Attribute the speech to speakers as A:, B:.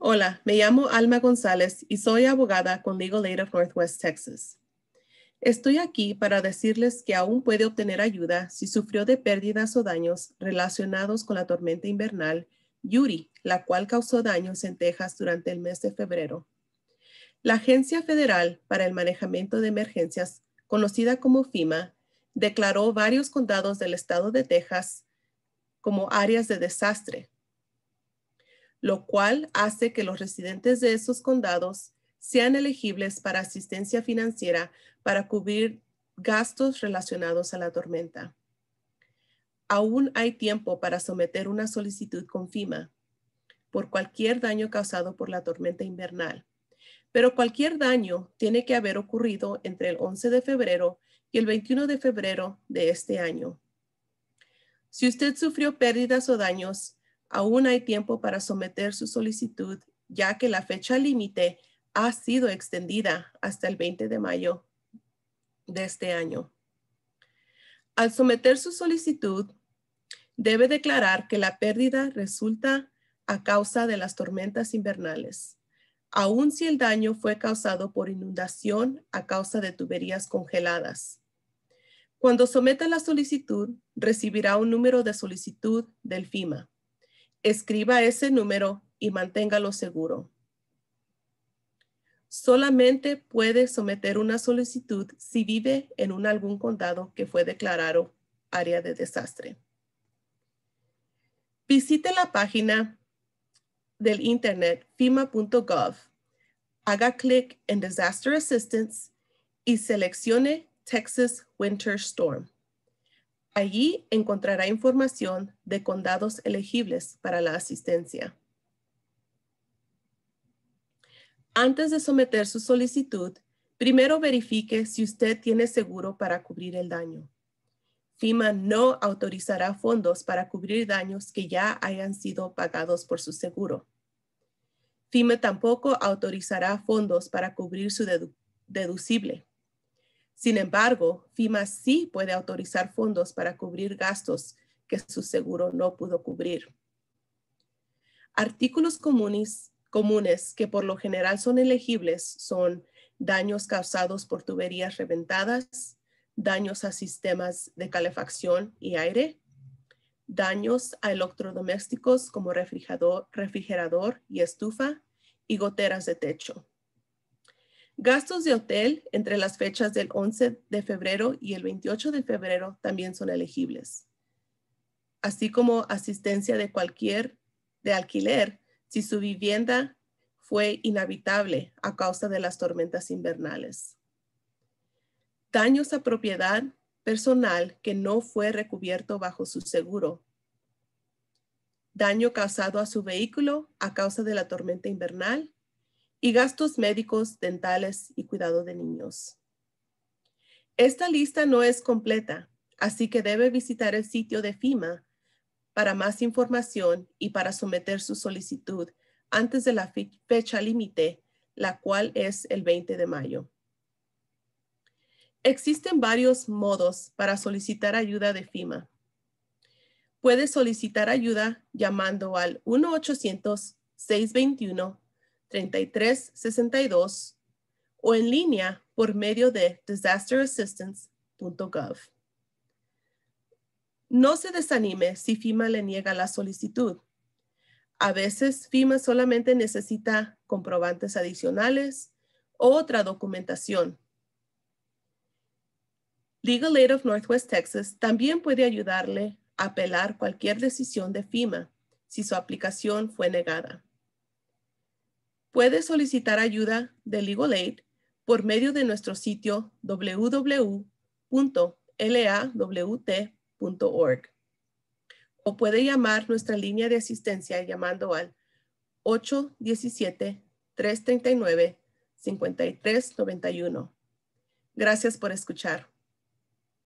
A: Hola, me llamo Alma González y soy abogada con Legal Aid of Northwest Texas. Estoy aquí para decirles que aún puede obtener ayuda si sufrió de pérdidas o daños relacionados con la tormenta invernal Yuri, la cual causó daños en Texas durante el mes de febrero. La Agencia Federal para el Manejamiento de Emergencias, conocida como FEMA, declaró varios condados del estado de Texas como áreas de desastre lo cual hace que los residentes de esos condados sean elegibles para asistencia financiera para cubrir gastos relacionados a la tormenta. Aún hay tiempo para someter una solicitud con FIMA por cualquier daño causado por la tormenta invernal, pero cualquier daño tiene que haber ocurrido entre el 11 de febrero y el 21 de febrero de este año. Si usted sufrió pérdidas o daños aún hay tiempo para someter su solicitud, ya que la fecha límite ha sido extendida hasta el 20 de mayo de este año. Al someter su solicitud, debe declarar que la pérdida resulta a causa de las tormentas invernales, aun si el daño fue causado por inundación a causa de tuberías congeladas. Cuando someta la solicitud, recibirá un número de solicitud del FIMA. Escriba ese número y manténgalo seguro. Solamente puede someter una solicitud si vive en un algún condado que fue declarado área de desastre. Visite la página del internet fima.gov. Haga clic en Disaster Assistance y seleccione Texas Winter Storm. Allí encontrará información de condados elegibles para la asistencia. Antes de someter su solicitud, primero verifique si usted tiene seguro para cubrir el daño. FIMA no autorizará fondos para cubrir daños que ya hayan sido pagados por su seguro. FIMA tampoco autorizará fondos para cubrir su deducible. Sin embargo, FIMA sí puede autorizar fondos para cubrir gastos que su seguro no pudo cubrir. Artículos comunes, comunes que por lo general son elegibles son daños causados por tuberías reventadas, daños a sistemas de calefacción y aire, daños a electrodomésticos como refrigerador, refrigerador y estufa y goteras de techo. Gastos de hotel entre las fechas del 11 de febrero y el 28 de febrero también son elegibles, así como asistencia de cualquier de alquiler si su vivienda fue inhabitable a causa de las tormentas invernales. Daños a propiedad personal que no fue recubierto bajo su seguro. Daño causado a su vehículo a causa de la tormenta invernal y gastos médicos, dentales y cuidado de niños. Esta lista no es completa, así que debe visitar el sitio de FIMA para más información y para someter su solicitud antes de la fecha límite, la cual es el 20 de mayo. Existen varios modos para solicitar ayuda de FIMA. Puede solicitar ayuda llamando al 1 621 3362 o en línea por medio de disasterassistance.gov. No se desanime si FIMA le niega la solicitud. A veces FIMA solamente necesita comprobantes adicionales o otra documentación. Legal Aid of Northwest Texas también puede ayudarle a apelar cualquier decisión de FIMA si su aplicación fue negada. Puede solicitar ayuda de Legal Aid por medio de nuestro sitio www.lawt.org o puede llamar nuestra línea de asistencia llamando al 817-339-5391. Gracias por escuchar.